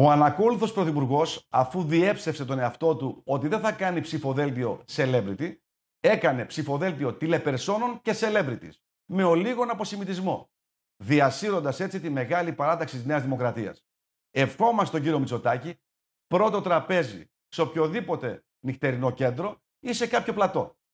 Ο ανακόλουθος πρωθυπουργός, αφού διέψευσε τον εαυτό του ότι δεν θα κάνει ψηφοδέλτιο celebrity, έκανε ψηφοδέλτιο τηλεπερσόνων και celebrities, με ολίγον αποσημιτισμό, διασύροντας έτσι τη μεγάλη παράταξη της Νέας Δημοκρατίας. Ευχόμαστε τον κύριο Μητσοτάκη πρώτο τραπέζι σε οποιοδήποτε νυχτερινό κέντρο ή σε κάποιο πλατό.